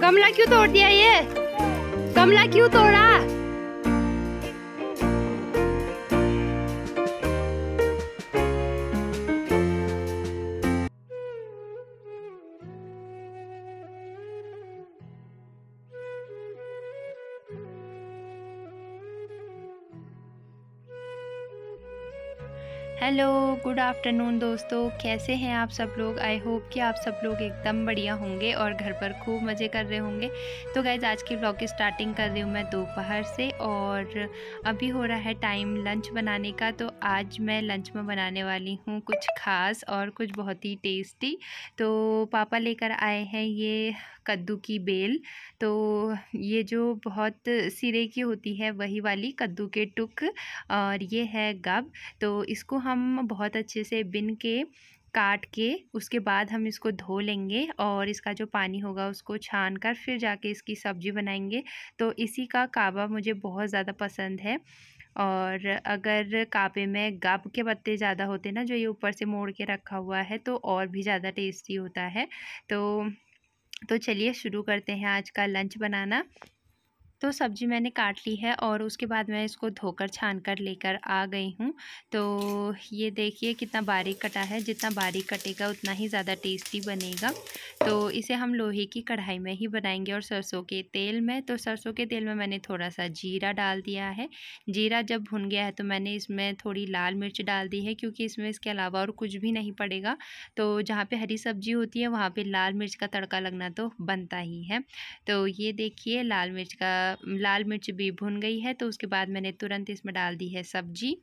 गमला क्यों तोड़ दिया ये गमला क्यों तोड़ा हेलो गुड आफ्टरनून दोस्तों कैसे हैं आप सब लोग आई होप कि आप सब लोग एकदम बढ़िया होंगे और घर पर खूब मज़े कर रहे होंगे तो गैज़ आज के ब्लॉग की स्टार्टिंग कर रही हूँ मैं दोपहर से और अभी हो रहा है टाइम लंच बनाने का तो आज मैं लंच में बनाने वाली हूँ कुछ खास और कुछ बहुत ही टेस्टी तो पापा लेकर आए हैं ये कद्दू की बेल तो ये जो बहुत सिरे की होती है वही वाली कद्दू के टुक और ये है गब तो इसको हम हम बहुत अच्छे से बिन के काट के उसके बाद हम इसको धो लेंगे और इसका जो पानी होगा उसको छान कर फिर जाके इसकी सब्ज़ी बनाएंगे तो इसी का कावा मुझे बहुत ज़्यादा पसंद है और अगर कापे में गप के पत्ते ज़्यादा होते ना जो ये ऊपर से मोड़ के रखा हुआ है तो और भी ज़्यादा टेस्टी होता है तो तो चलिए शुरू करते हैं आज का लंच बनाना तो सब्ज़ी मैंने काट ली है और उसके बाद मैं इसको धोकर छान कर लेकर आ गई हूँ तो ये देखिए कितना बारीक कटा है जितना बारीक कटेगा उतना ही ज़्यादा टेस्टी बनेगा तो इसे हम लोहे की कढ़ाई में ही बनाएंगे और सरसों के तेल में तो सरसों के तेल में मैंने थोड़ा सा जीरा डाल दिया है जीरा जब भुन गया है तो मैंने इसमें थोड़ी लाल मिर्च डाल दी है क्योंकि इसमें इसके अलावा और कुछ भी नहीं पड़ेगा तो जहाँ पर हरी सब्जी होती है वहाँ पर लाल मिर्च का तड़का लगना तो बनता ही है तो ये देखिए लाल मिर्च का लाल मिर्च भी भुन गई है तो उसके बाद मैंने तुरंत इसमें डाल दी है सब्जी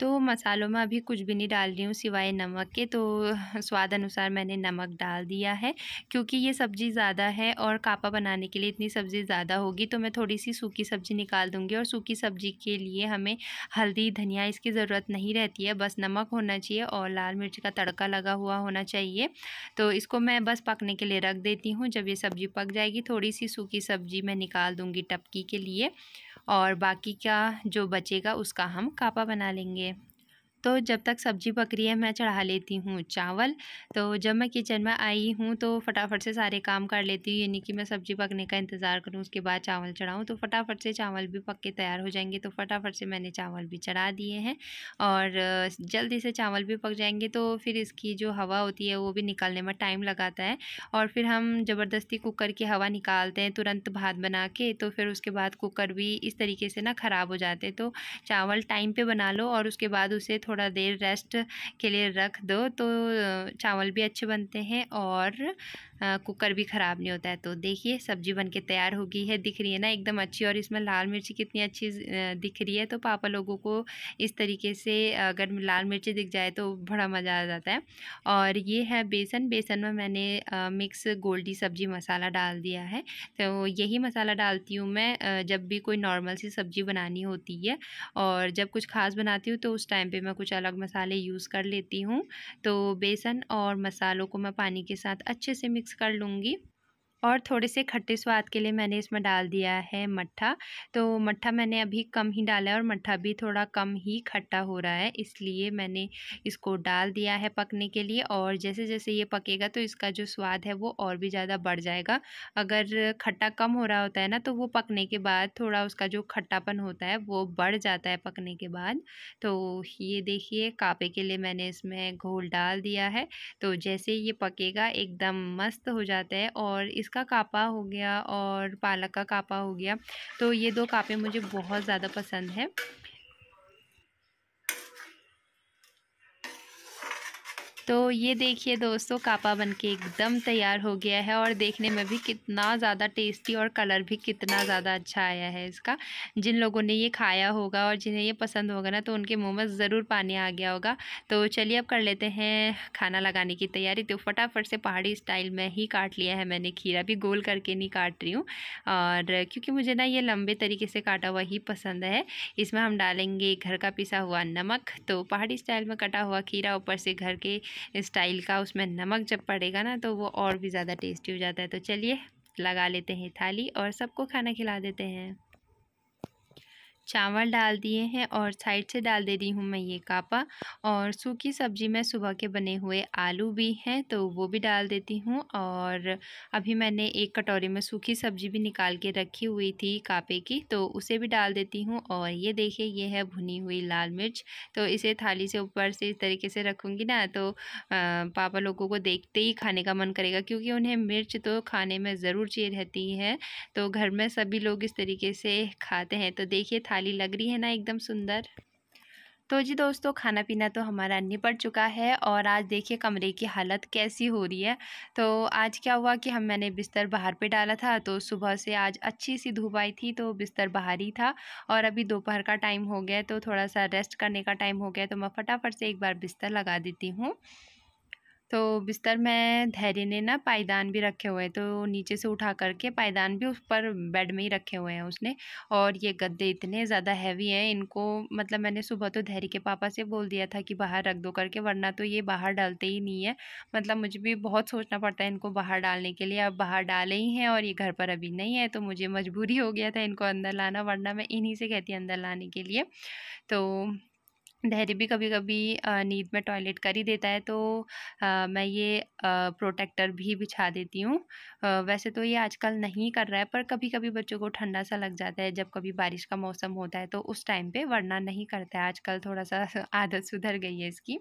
तो मसालों में अभी कुछ भी नहीं डाल रही हूँ सिवाय नमक के तो स्वाद अनुसार मैंने नमक डाल दिया है क्योंकि ये सब्ज़ी ज़्यादा है और कापा बनाने के लिए इतनी सब्ज़ी ज़्यादा होगी तो मैं थोड़ी सी सूखी सब्ज़ी निकाल दूँगी और सूखी सब्ज़ी के लिए हमें हल्दी धनिया इसकी ज़रूरत नहीं रहती है बस नमक होना चाहिए और लाल मिर्च का तड़का लगा हुआ होना चाहिए तो इसको मैं बस पकने के लिए रख देती हूँ जब ये सब्ज़ी पक जाएगी थोड़ी सी सूखी सब्ज़ी मैं निकाल दूँगी टपकी के लिए और बाकी का जो बचेगा उसका हम कापा बना लेंगे तो जब तक सब्ज़ी पक रही है मैं चढ़ा लेती हूँ चावल तो जब मैं किचन में आई हूँ तो फटाफट से सारे काम कर लेती हूँ यानी कि मैं सब्ज़ी पकने का इंतज़ार करूँ उसके बाद चावल चढ़ाऊँ तो फटाफट से चावल भी पक के तैयार हो जाएंगे तो फटाफट से मैंने चावल भी चढ़ा दिए हैं और जल्दी से चावल भी पक जाएंगे तो फिर इसकी जो हवा होती है वो भी निकालने में टाइम लगाता है और फिर हम ज़बरदस्ती कुकर की हवा निकालते हैं तुरंत भात बना के तो फिर उसके बाद कुकर भी इस तरीके से ना ख़राब हो जाते हैं तो चावल टाइम पर बना लो और उसके बाद उसे थोड़ा देर रेस्ट के लिए रख दो तो चावल भी अच्छे बनते हैं और कुकर भी ख़राब नहीं होता है तो देखिए सब्जी बन के तैयार हो गई है दिख रही है ना एकदम अच्छी और इसमें लाल मिर्ची कितनी अच्छी दिख रही है तो पापा लोगों को इस तरीके से अगर लाल मिर्ची दिख जाए तो बड़ा मज़ा आ जाता है और ये है बेसन बेसन में मैंने मिक्स गोल्डी सब्जी मसाला डाल दिया है तो यही मसाला डालती हूँ मैं जब भी कोई नॉर्मल सी सब्ज़ी बनानी होती है और जब कुछ ख़ास बनाती हूँ तो उस टाइम पर मैं कुछ अलग मसाले यूज़ कर लेती हूँ तो बेसन और मसालों को मैं पानी के साथ अच्छे से मिक्स मिक्स कर लूँगी और थोड़े से खट्टे स्वाद के लिए मैंने इसमें डाल दिया है मट्ठा तो मट्ठा मैंने अभी कम ही डाला है और मट्ठा भी थोड़ा कम ही खट्टा हो रहा है इसलिए मैंने इसको डाल दिया है पकने के लिए और जैसे जैसे ये पकेगा तो इसका जो स्वाद है वो और भी ज़्यादा बढ़ जाएगा अगर खट्टा कम हो रहा होता है ना तो वो पकने के बाद थोड़ा उसका जो खट्टापन होता है वो बढ़ जाता है पकने के बाद तो ये देखिए कापे के लिए मैंने इसमें घोल डाल दिया है तो जैसे ये पकेगा एकदम मस्त हो जाता है और इस इसका कापा हो गया और पालक का कापा हो गया तो ये दो कापे मुझे बहुत ज़्यादा पसंद हैं तो ये देखिए दोस्तों कापा बनके एकदम तैयार हो गया है और देखने में भी कितना ज़्यादा टेस्टी और कलर भी कितना ज़्यादा अच्छा आया है इसका जिन लोगों ने ये खाया होगा और जिन्हें ये पसंद होगा ना तो उनके मुँह में ज़रूर पानी आ गया होगा तो चलिए अब कर लेते हैं खाना लगाने की तैयारी तो फटाफट से पहाड़ी स्टाइल में ही काट लिया है मैंने खीरा भी गोल करके नहीं काट रही हूँ और क्योंकि मुझे ना ये लंबे तरीके से काटा हुआ ही पसंद है इसमें हम डालेंगे घर का पिसा हुआ नमक तो पहाड़ी स्टाइल में कटा हुआ खीरा ऊपर से घर के स्टाइल का उसमें नमक जब पड़ेगा ना तो वो और भी ज़्यादा टेस्टी हो जाता है तो चलिए लगा लेते हैं थाली और सबको खाना खिला देते हैं चावल डाल दिए हैं और साइड से डाल दे रही हूँ मैं ये कापा और सूखी सब्जी में सुबह के बने हुए आलू भी हैं तो वो भी डाल देती हूँ और अभी मैंने एक कटोरी में सूखी सब्जी भी निकाल के रखी हुई थी कापे की तो उसे भी डाल देती हूँ और ये देखिए ये है भुनी हुई लाल मिर्च तो इसे थाली से ऊपर से इस तरीके से रखूँगी ना तो आ, पापा लोगों को देखते ही खाने का मन करेगा क्योंकि उन्हें मिर्च तो खाने में ज़रूर चाहिए रहती है तो घर में सभी लोग इस तरीके से खाते हैं तो देखिए थाली वाली लग रही है ना एकदम सुंदर तो जी दोस्तों खाना पीना तो हमारा निपट चुका है और आज देखिए कमरे की हालत कैसी हो रही है तो आज क्या हुआ कि हम मैंने बिस्तर बाहर पे डाला था तो सुबह से आज अच्छी सी धूप आई थी तो बिस्तर बाहर ही था और अभी दोपहर का टाइम हो गया तो थोड़ा सा रेस्ट करने का टाइम हो गया तो मैं फटाफट से एक बार बिस्तर लगा देती हूँ तो बिस्तर में धैर्य ने ना पायदान भी रखे हुए हैं तो नीचे से उठा करके पायदान भी उस पर बेड में ही रखे हुए हैं उसने और ये गद्दे इतने ज़्यादा हैवी हैं इनको मतलब मैंने सुबह तो धैर्य के पापा से बोल दिया था कि बाहर रख दो करके वरना तो ये बाहर डालते ही नहीं है मतलब मुझे भी बहुत सोचना पड़ता है इनको बाहर डालने के लिए अब बाहर डाले ही हैं और ये घर पर अभी नहीं है तो मुझे मजबूरी हो गया था इनको अंदर लाना वरना मैं इन्हीं से कहती अंदर लाने के लिए तो धैर्य भी कभी कभी नींद में टॉयलेट कर ही देता है तो आ, मैं ये आ, प्रोटेक्टर भी बिछा देती हूँ वैसे तो ये आजकल नहीं कर रहा है पर कभी कभी बच्चों को ठंडा सा लग जाता है जब कभी बारिश का मौसम होता है तो उस टाइम पे वरना नहीं करता है आजकल थोड़ा सा आदत सुधर गई है इसकी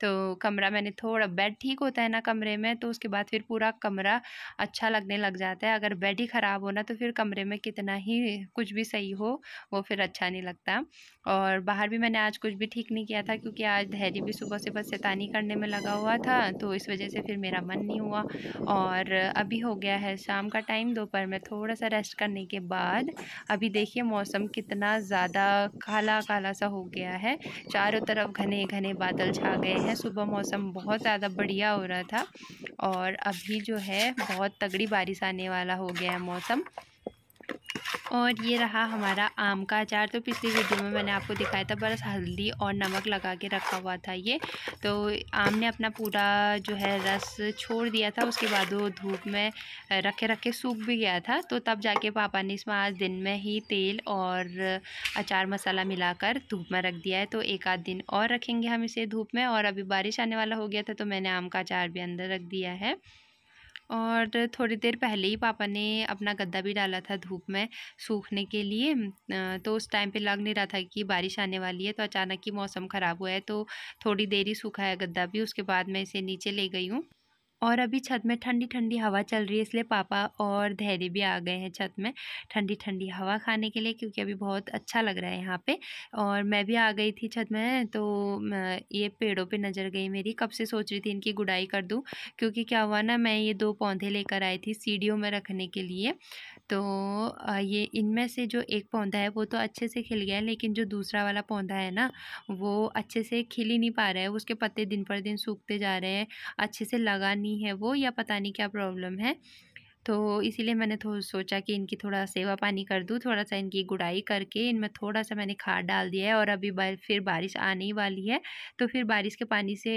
तो कमरा मैंने थोड़ा बेड ठीक होता है ना कमरे में तो उसके बाद फिर पूरा कमरा अच्छा लगने लग जाता है अगर बेड ही ख़राब होना तो फिर कमरे में कितना ही कुछ भी सही हो वो फिर अच्छा नहीं लगता और बाहर भी मैंने आज कुछ भी ठीक नहीं किया था क्योंकि आज धैर्य भी सुबह से बस शैतानी करने में लगा हुआ था तो इस वजह से फिर मेरा मन नहीं हुआ और अभी हो गया है शाम का टाइम दोपहर में थोड़ा सा रेस्ट करने के बाद अभी देखिए मौसम कितना ज़्यादा काला काला सा हो गया है चारों तरफ घने घने बादल छा गए हैं सुबह मौसम बहुत ज़्यादा बढ़िया हो रहा था और अभी जो है बहुत तगड़ी बारिश आने वाला हो गया है मौसम और ये रहा हमारा आम का अचार तो पिछली वीडियो में मैंने आपको दिखाया था बस हल्दी और नमक लगा के रखा हुआ था ये तो आम ने अपना पूरा जो है रस छोड़ दिया था उसके बाद वो धूप में रखे रखे सूख भी गया था तो तब जाके पापा ने इसमें आज दिन में ही तेल और अचार मसाला मिलाकर धूप में रख दिया है तो एक आध दिन और रखेंगे हम इसे धूप में और अभी बारिश आने वाला हो गया था तो मैंने आम का अचार भी अंदर रख दिया है और थोड़ी देर पहले ही पापा ने अपना गद्दा भी डाला था धूप में सूखने के लिए तो उस टाइम पे लग नहीं रहा था कि बारिश आने वाली है तो अचानक ही मौसम ख़राब हुआ है तो थोड़ी देर ही सूखा है गद्दा भी उसके बाद मैं इसे नीचे ले गई हूँ और अभी छत में ठंडी ठंडी हवा चल रही है इसलिए पापा और धैर्य भी आ गए हैं छत में ठंडी ठंडी हवा खाने के लिए क्योंकि अभी बहुत अच्छा लग रहा है यहाँ पे और मैं भी आ गई थी छत में तो ये पेड़ों पे नज़र गई मेरी कब से सोच रही थी इनकी गुडाई कर दूँ क्योंकि क्या हुआ ना मैं ये दो पौधे लेकर आई थी सीढ़ियों में रखने के लिए तो ये इनमें से जो एक पौधा है वो तो अच्छे से खिल गया है लेकिन जो दूसरा वाला पौधा है ना वो अच्छे से खिल ही नहीं पा रहा है उसके पत्ते दिन पर दिन सूखते जा रहे हैं अच्छे से लगा नहीं है वो या पता नहीं क्या प्रॉब्लम है तो इसीलिए मैंने थो सोचा कि इनकी थोड़ा सेवा पानी कर दूँ थोड़ा सा इनकी गुड़ाई करके इनमें थोड़ा सा मैंने खाद डाल दिया है और अभी बार, फिर बारिश आने ही वाली है तो फिर बारिश के पानी से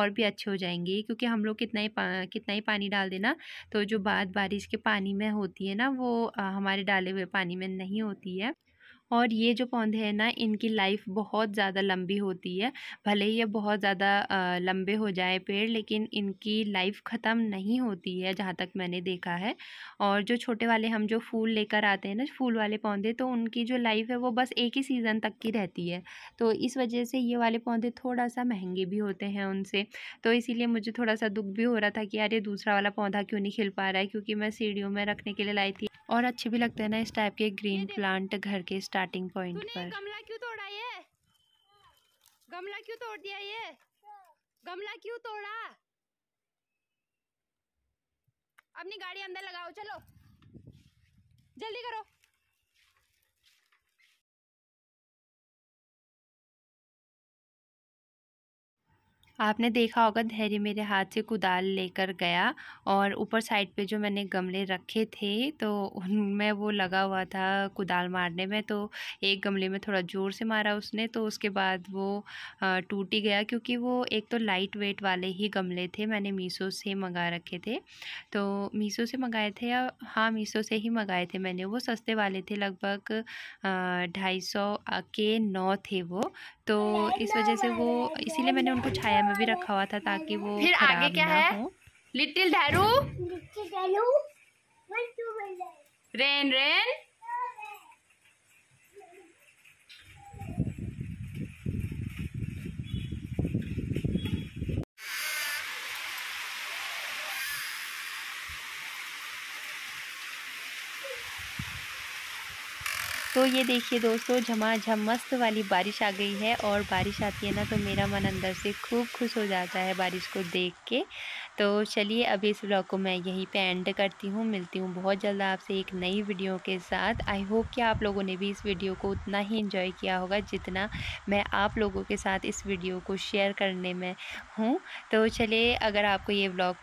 और भी अच्छे हो जाएंगे क्योंकि हम लोग कितना ही कितना ही पानी डाल देना तो जो बात बारिश के पानी में होती है ना वो हमारे डाले हुए पानी में नहीं होती है और ये जो पौधे हैं ना इनकी लाइफ बहुत ज़्यादा लंबी होती है भले ही ये बहुत ज़्यादा लंबे हो जाए पेड़ लेकिन इनकी लाइफ ख़त्म नहीं होती है जहाँ तक मैंने देखा है और जो छोटे वाले हम जो फूल लेकर आते हैं ना फूल वाले पौधे तो उनकी जो लाइफ है वो बस एक ही सीज़न तक की रहती है तो इस वजह से ये वाले पौधे थोड़ा सा महंगे भी होते हैं उनसे तो इसीलिए मुझे थोड़ा सा दुख भी हो रहा था कि यार ये दूसरा वाला पौधा क्यों नहीं खिल पा रहा है क्योंकि मैं सीढ़ियों में रखने के लिए लाई थी और अच्छे भी लगते हैं ना इस टाइप के ग्रीन प्लांट घर के स्टार्ट स्टार्टिंग पॉइंट पर गमला क्यों तोड़ा ये गमला क्यों तोड़ दिया ये गमला क्यों तोड़ा अपनी गाड़ी अंदर लगाओ चलो जल्दी करो आपने देखा होगा धैर्य मेरे हाथ से कुदाल लेकर गया और ऊपर साइड पे जो मैंने गमले रखे थे तो उनमें वो लगा हुआ था कुदाल मारने में तो एक गमले में थोड़ा ज़ोर से मारा उसने तो उसके बाद वो टूट ही गया क्योंकि वो एक तो लाइट वेट वाले ही गमले थे मैंने मीशो से मंगा रखे थे तो मीशो से मंगाए थे या हाँ मीशो से ही मंगाए थे मैंने वो सस्ते वाले थे लगभग ढाई सौ के नौ थे वो तो इस वजह से वो इसीलिए मैंने उनको छाया में भी रखा हुआ था ताकि वो फिर आगे क्या है लिटिल धैरू रेन रेन तो ये देखिए दोस्तों झमाझम मस्त वाली बारिश आ गई है और बारिश आती है ना तो मेरा मन अंदर से खूब खुश हो जाता है बारिश को देख के तो चलिए अब इस ब्लॉग को मैं यहीं पे एंड करती हूँ मिलती हूँ बहुत जल्द आपसे एक नई वीडियो के साथ आई होप कि आप लोगों ने भी इस वीडियो को उतना ही इन्जॉय किया होगा जितना मैं आप लोगों के साथ इस वीडियो को शेयर करने में हूँ तो चलिए अगर आपको ये ब्लॉग